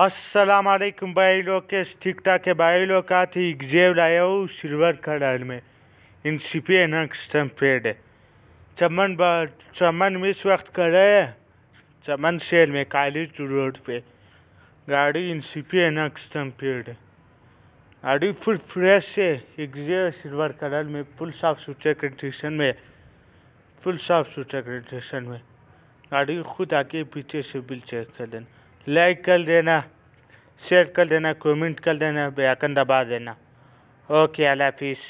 असलकम भाई लोग के ठीक ठाक है भाई लोग का थी एग्जेव लाया हो सिल्वर कलर में इंसिपियन एक्सटम पेड है चमन चमन में इस वक्त हैं चमन शेर में काली रोड पे गाड़ी इन सी पी पेड है गाड़ी फुल फ्रेश है एग्जेव सिल्वर कलर में फुल साफ सुथरे कंडीशन में फुल साफ सुथरे कंडीशन में गाड़ी खुद आके पीछे से बिल चेक कर देना लाइक कर देना शेयर कर देना कमेंट कर देना बेकन दबा देना ओके अला हाफिज़